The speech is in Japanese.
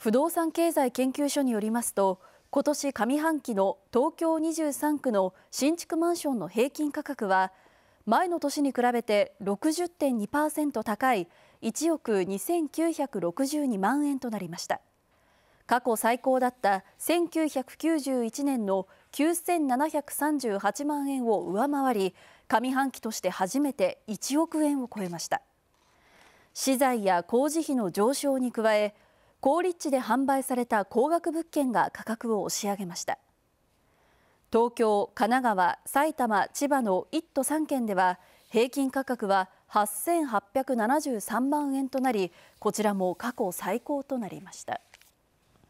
不動産経済研究所によりますと今年上半期の東京23区の新築マンションの平均価格は前の年に比べて60.2%高い1億2962万円となりました過去最高だった1991年の9738万円を上回り上半期として初めて1億円を超えました資材や工事費の上昇に加え高立地で販売された高額物件が価格を押し上げました東京、神奈川、埼玉、千葉の1都3県では平均価格は8873万円となりこちらも過去最高となりました。